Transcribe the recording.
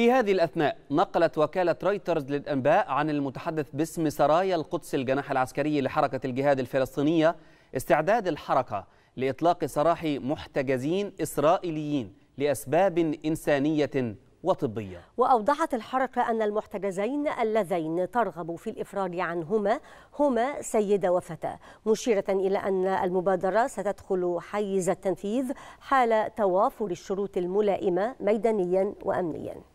في هذه الأثناء نقلت وكالة رويترز للأنباء عن المتحدث باسم سرايا القدس الجناح العسكري لحركة الجهاد الفلسطينية استعداد الحركة لإطلاق سراح محتجزين إسرائيليين لأسباب إنسانية وطبية وأوضحت الحركة أن المحتجزين اللذين ترغب في الإفراج عنهما هما سيدة وفتاة مشيرة إلى أن المبادرة ستدخل حيز التنفيذ حال توافر الشروط الملائمة ميدانيا وأمنيا